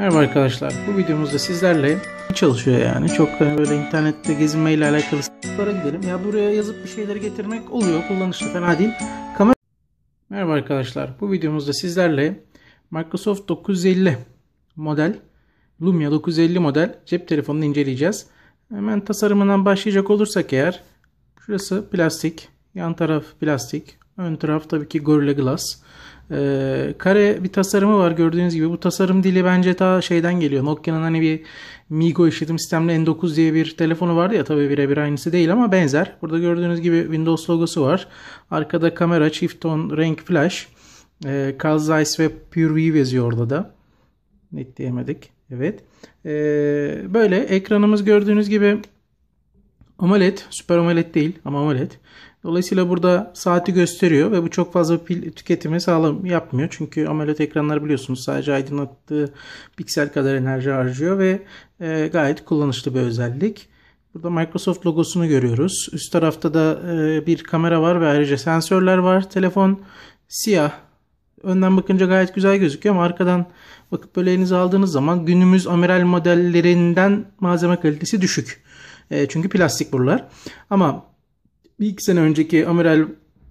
Merhaba arkadaşlar. Bu videomuzda sizlerle çalışıyor yani. Çok hani böyle internette gezinmeyle alakalı sıkıntılara gidelim. Ya buraya yazıp bir şeyleri getirmek oluyor. Kullanışlı fena değil. Kamera Merhaba arkadaşlar. Bu videomuzda sizlerle Microsoft 950 model Lumia 950 model cep telefonunu inceleyeceğiz. Hemen tasarımından başlayacak olursak eğer şurası plastik, yan taraf plastik, ön taraf tabii ki Gorilla Glass. Ee, kare bir tasarımı var gördüğünüz gibi. Bu tasarım dili bence ta şeyden geliyor. Nokia'nın hani bir Migo işletim sistemli N9 diye bir telefonu vardı ya. Tabii birebir aynısı değil ama benzer. Burada gördüğünüz gibi Windows logosu var. Arkada kamera, çift ton, renk, flash. Ee, Carl Zeiss ve PureView yazıyor orada da. Net diyemedik. Evet. Ee, böyle ekranımız gördüğünüz gibi AMOLED. Süper AMOLED değil ama AMOLED. Dolayısıyla burada saati gösteriyor ve bu çok fazla pil tüketimi sağlam yapmıyor. Çünkü AMOLED ekranlar biliyorsunuz sadece aydınlattığı piksel kadar enerji harcıyor ve e, gayet kullanışlı bir özellik. Burada Microsoft logosunu görüyoruz. Üst tarafta da e, bir kamera var ve ayrıca sensörler var. Telefon siyah. Önden bakınca gayet güzel gözüküyor ama arkadan bakıp böyle elinize aldığınız zaman günümüz amiral modellerinden malzeme kalitesi düşük. E, çünkü plastik buralar. Ama bir iki sene önceki amiral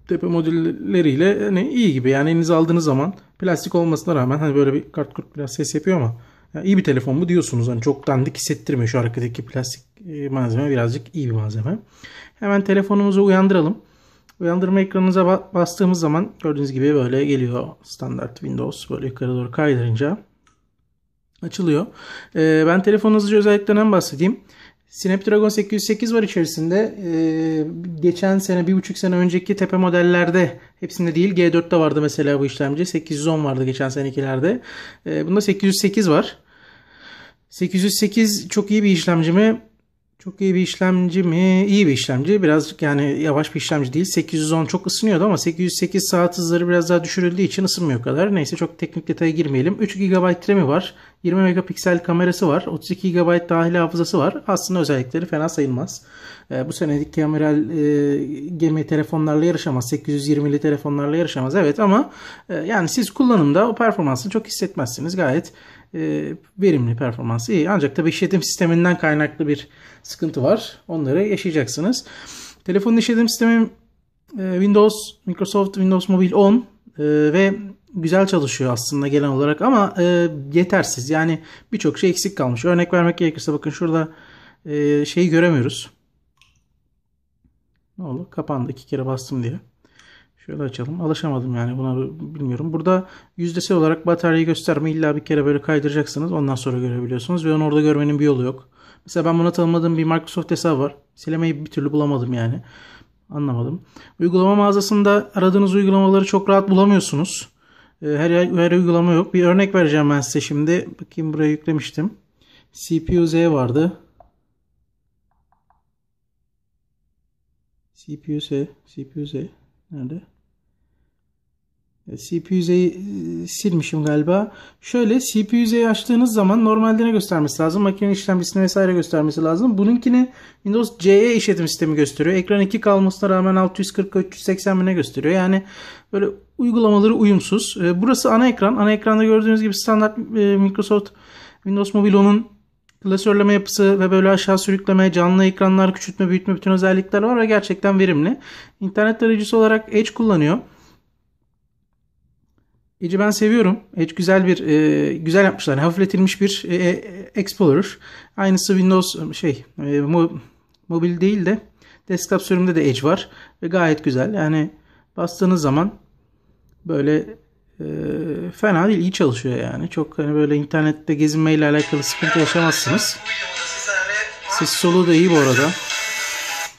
tepe modelleriyle hani iyi gibi. Yani elinize aldığınız zaman plastik olmasına rağmen hani böyle bir kart kurt biraz ses yapıyor ama yani iyi bir telefon mu diyorsunuz. Hani çok dandik hissettirmiyor şu arkadaki plastik e, malzeme birazcık iyi bir malzeme. Hemen telefonumuzu uyandıralım. Uyandırma ekranınıza bastığımız zaman gördüğünüz gibi böyle geliyor standart Windows böyle yukarı doğru kaydırınca açılıyor. Ee, ben telefonun hızlıca özelliklerinden bahsedeyim. Snapdragon 808 var içerisinde. Ee, geçen sene, bir buçuk sene önceki tepe modellerde hepsinde değil G4'te vardı mesela bu işlemci. 810 vardı geçen senekilerde. Ee, bunda 808 var. 808 çok iyi bir işlemci mi? Çok iyi bir işlemci mi? İyi bir işlemci. Biraz yani yavaş bir işlemci değil. 810 çok ısınıyordu ama 808 saat hızları biraz daha düşürüldüğü için ısınmıyor kadar. Neyse çok teknik detaya girmeyelim. 3 GB RAM'i var. 20 megapiksel kamerası var. 32 GB dahili hafızası var. Aslında özellikleri fena sayılmaz. E, bu senedik kameral e, gemi telefonlarla yarışamaz. 820'li telefonlarla yarışamaz. Evet ama e, yani siz kullanımda o performansı çok hissetmezsiniz. Gayet ee, verimli performansı iyi. Ancak tabii işletim sisteminden kaynaklı bir sıkıntı var. Onları yaşayacaksınız. Telefonun işletim sistemi e, Windows, Microsoft Windows Mobile 10 e, ve güzel çalışıyor aslında genel olarak ama e, yetersiz. Yani birçok şey eksik kalmış. Örnek vermek gerekirse bakın şurada şeyi göremiyoruz. Ne oldu? Kapandı iki kere bastım diye. Şöyle açalım. Alışamadım yani buna bilmiyorum. Burada yüzdesel olarak bataryayı gösterme İlla bir kere böyle kaydıracaksınız. Ondan sonra görebiliyorsunuz ve onu orada görmenin bir yolu yok. Mesela ben buna tanımadığım bir Microsoft hesabı var. Silemeyi bir türlü bulamadım yani. Anlamadım. Uygulama mağazasında aradığınız uygulamaları çok rahat bulamıyorsunuz. Ee, her, her uygulama yok. Bir örnek vereceğim ben size şimdi. Bakayım buraya yüklemiştim. CPU-Z vardı. CPU-Z, CPU-Z. Nerede? E, cpu e, silmişim galiba. Şöyle cpu açtığınız zaman normalde ne göstermesi lazım? Makinenin işlemcisini vesaire göstermesi lazım. Bununkini Windows CE işletim sistemi gösteriyor. Ekran 2 kalmasına rağmen 640-380 mi ne gösteriyor? Yani böyle uygulamaları uyumsuz. E, burası ana ekran. Ana ekranda gördüğünüz gibi standart Microsoft Windows Mobilo'nun klasörleme yapısı ve böyle aşağı sürükleme, canlı ekranlar, küçültme, büyütme bütün özellikler var ve gerçekten verimli. İnternet tarayıcısı olarak Edge kullanıyor. Edge'i ben seviyorum. Edge güzel bir e, güzel yapmışlar. Yani hafifletilmiş bir e, e, Explorer. Aynısı Windows e, şey e, mo, mobil değil de desktop sürümünde de Edge var ve gayet güzel. Yani bastığınız zaman böyle e, fena değil iyi çalışıyor yani. Çok hani böyle internette gezinmeyle alakalı sıkıntı yaşamazsınız. Ses soluğu da iyi bu arada.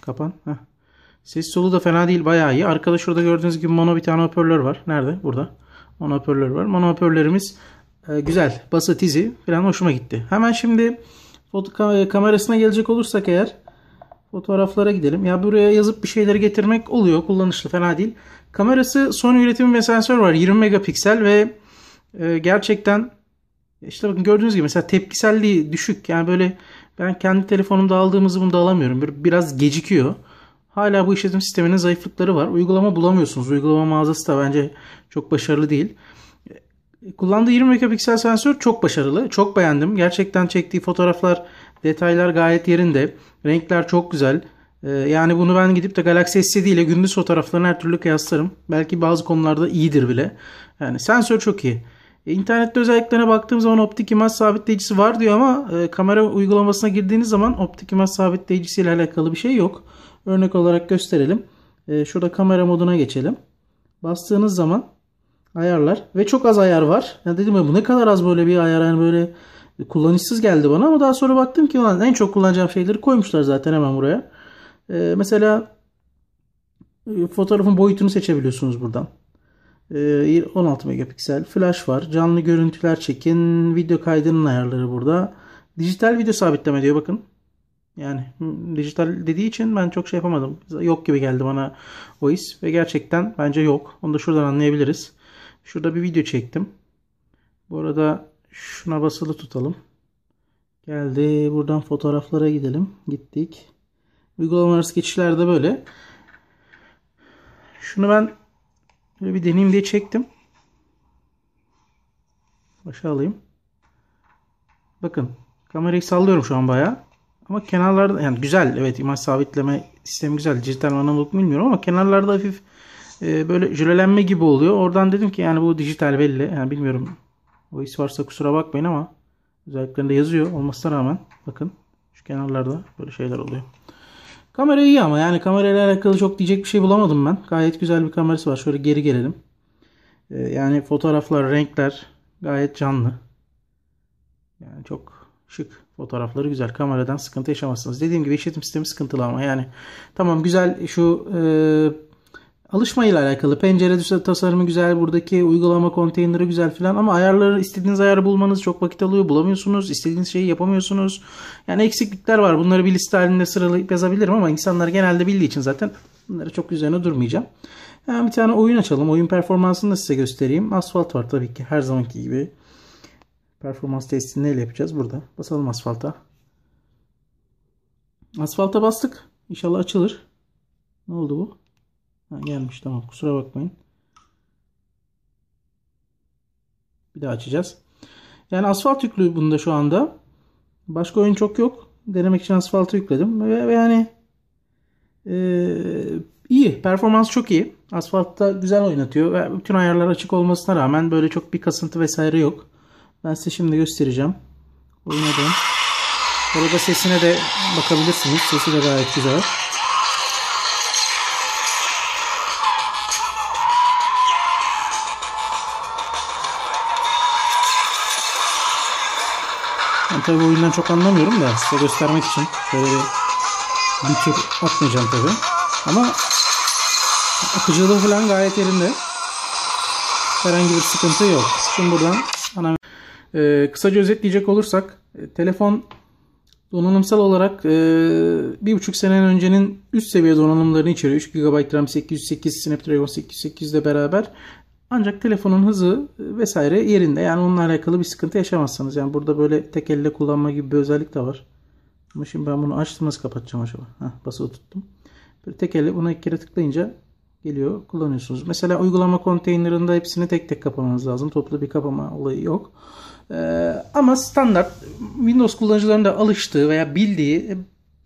Kapan. Heh. Ses soluğu da fena değil bayağı iyi. Arkada şurada gördüğünüz gibi mono bir tane hoparlör var. Nerede? Burada. Mono hoparlör var. Mono hoparlörümüz e, güzel. Bası tizi falan hoşuma gitti. Hemen şimdi foto kamerasına gelecek olursak eğer Fotoğraflara gidelim. Ya buraya yazıp bir şeyleri getirmek oluyor. Kullanışlı fena değil. Kamerası son üretim ve sensör var. 20 megapiksel ve e, gerçekten işte bakın gördüğünüz gibi mesela tepkiselliği düşük. Yani böyle ben kendi telefonumda aldığımızı bunu da alamıyorum. Biraz gecikiyor. Hala bu işletim sisteminin zayıflıkları var. Uygulama bulamıyorsunuz. Uygulama mağazası da bence çok başarılı değil. E, kullandığı 20 megapiksel sensör çok başarılı. Çok beğendim. Gerçekten çektiği fotoğraflar Detaylar gayet yerinde. Renkler çok güzel. Ee, yani bunu ben gidip de Galaxy S7 ile gündüz fotoğraflarını her türlü kıyaslarım. Belki bazı konularda iyidir bile. Yani sensör çok iyi. E, internette özelliklerine baktığım zaman optik imaj sabitleyicisi var diyor ama e, kamera uygulamasına girdiğiniz zaman optik imaj sabitleyicisi ile alakalı bir şey yok. Örnek olarak gösterelim. E, şurada kamera moduna geçelim. Bastığınız zaman ayarlar ve çok az ayar var. Ya dedim ya bu ne kadar az böyle bir ayar yani böyle kullanışsız geldi bana ama daha sonra baktım ki ulan en çok kullanacağım şeyleri koymuşlar zaten hemen buraya. Ee, mesela e, fotoğrafın boyutunu seçebiliyorsunuz buradan. Ee, 16 megapiksel flash var. Canlı görüntüler çekin. Video kaydının ayarları burada. Dijital video sabitleme diyor bakın. Yani dijital dediği için ben çok şey yapamadım. Yok gibi geldi bana o his. Ve gerçekten bence yok. Onu da şuradan anlayabiliriz. Şurada bir video çektim. Bu arada şuna basılı tutalım. Geldi. Buradan fotoğraflara gidelim. Gittik. Uygulama arası geçişler de böyle. Şunu ben böyle bir deneyim diye çektim. Başa alayım. Bakın kamerayı sallıyorum şu an bayağı. Ama kenarlarda yani güzel evet imaj sabitleme sistemi güzel. Dijital analog bilmiyorum ama kenarlarda hafif e, böyle jölelenme gibi oluyor. Oradan dedim ki yani bu dijital belli. Yani bilmiyorum o bahis varsa kusura bakmayın ama özelliklerinde yazıyor olmasına rağmen bakın şu kenarlarda böyle şeyler oluyor. Kamera iyi ama yani kamerayla alakalı çok diyecek bir şey bulamadım ben. Gayet güzel bir kamerası var. Şöyle geri gelelim. Ee, yani fotoğraflar, renkler gayet canlı. Yani çok şık fotoğrafları güzel. Kameradan sıkıntı yaşamazsınız. Dediğim gibi işletim sistemi sıkıntılı ama yani tamam güzel şu e, Alışmayla alakalı. Pencere tasarımı güzel, buradaki uygulama konteyneri güzel filan ama ayarları istediğiniz ayarı bulmanız çok vakit alıyor. Bulamıyorsunuz, istediğiniz şeyi yapamıyorsunuz. Yani eksiklikler var. Bunları bir liste halinde sıralayıp yazabilirim ama insanlar genelde bildiği için zaten bunları çok üzerine durmayacağım. Yani bir tane oyun açalım. Oyun performansını da size göstereyim. Asfalt var tabii ki her zamanki gibi. Performans testini neyle yapacağız? Burada. Basalım asfalta. Asfalta bastık. İnşallah açılır. Ne oldu bu? Ha, gelmiş tamam kusura bakmayın. Bir daha açacağız. Yani asfalt yüklü bunda şu anda. Başka oyun çok yok. Denemek için asfaltı yükledim. Ve, ve yani e, iyi. Performans çok iyi. Asfaltta güzel oynatıyor. Ve bütün ayarlar açık olmasına rağmen böyle çok bir kasıntı vesaire yok. Ben size şimdi göstereceğim. Oynadım. Burada sesine de bakabilirsiniz. Sesi de gayet güzel. Ben tabi oyundan çok anlamıyorum da size göstermek için böyle bir, bir tür atmayacağım tabi. Ama akıcılığı falan gayet yerinde. Herhangi bir sıkıntı yok. Şimdi buradan ana... Ee, kısaca özetleyecek olursak e, telefon Donanımsal olarak e, bir buçuk sene öncenin üst seviye donanımlarını içeriyor. 3 GB RAM 808 Snapdragon 808 ile beraber ancak telefonun hızı e, vesaire yerinde. Yani onunla alakalı bir sıkıntı yaşamazsınız. Yani burada böyle tek elle kullanma gibi bir özellik de var. Ama şimdi ben bunu açtım nasıl kapatacağım acaba? Heh, basılı tuttum. Böyle tek elle buna iki kere tıklayınca geliyor kullanıyorsunuz. Mesela uygulama konteynerında hepsini tek tek kapamanız lazım. Toplu bir kapama olayı yok. Ee, ama standart Windows kullanıcılarının da alıştığı veya bildiği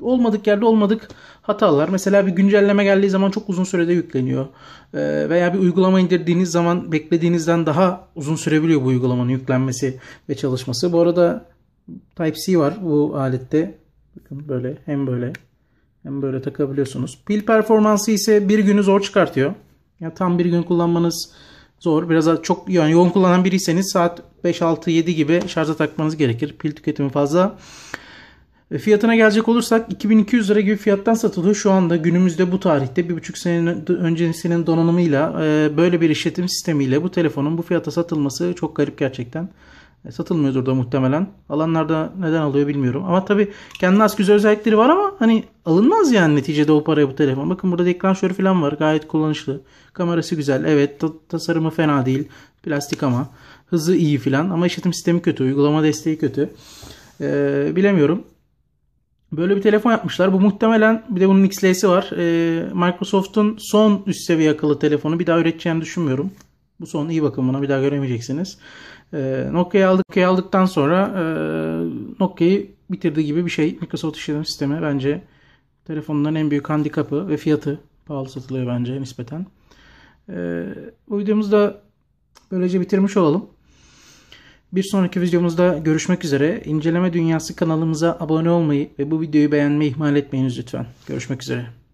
olmadık yerde olmadık hatalar. Mesela bir güncelleme geldiği zaman çok uzun sürede yükleniyor. Ee, veya bir uygulama indirdiğiniz zaman beklediğinizden daha uzun sürebiliyor bu uygulamanın yüklenmesi ve çalışması. Bu arada Type-C var bu alette. Bakın böyle hem böyle hem böyle takabiliyorsunuz. Pil performansı ise bir günü zor çıkartıyor. Ya yani tam bir gün kullanmanız zor. Biraz çok yani yoğun kullanan biriyseniz saat 5 6 7 gibi şarja takmanız gerekir. Pil tüketimi fazla. E, fiyatına gelecek olursak 2200 lira gibi fiyattan satılıyor. Şu anda günümüzde bu tarihte bir buçuk sene öncesinin donanımıyla e, böyle bir işletim sistemiyle bu telefonun bu fiyata satılması çok garip gerçekten. E, satılmıyordur da muhtemelen. Alanlarda neden alıyor bilmiyorum. Ama tabi kendi az güzel özellikleri var ama hani alınmaz yani neticede o paraya bu telefon. Bakın burada ekran şöyle falan var. Gayet kullanışlı. Kamerası güzel. Evet tasarımı fena değil. Plastik ama. Hızı iyi filan. Ama işletim sistemi kötü. Uygulama desteği kötü. Ee, bilemiyorum. Böyle bir telefon yapmışlar. Bu muhtemelen bir de bunun XLS'i var. Ee, Microsoft'un son üst seviye akıllı telefonu. Bir daha üreteceğini düşünmüyorum. Bu son iyi bakın buna bir daha göremeyeceksiniz. Ee, Nokia'yı aldık, Nokia aldıktan sonra e, Nokia'yı bitirdiği gibi bir şey. Microsoft işletim sistemi bence telefonların en büyük handikapı ve fiyatı pahalı satılıyor bence nispeten. Ee, bu videomuzu da böylece bitirmiş olalım. Bir sonraki videomuzda görüşmek üzere. İnceleme Dünyası kanalımıza abone olmayı ve bu videoyu beğenmeyi ihmal etmeyiniz lütfen. Görüşmek üzere.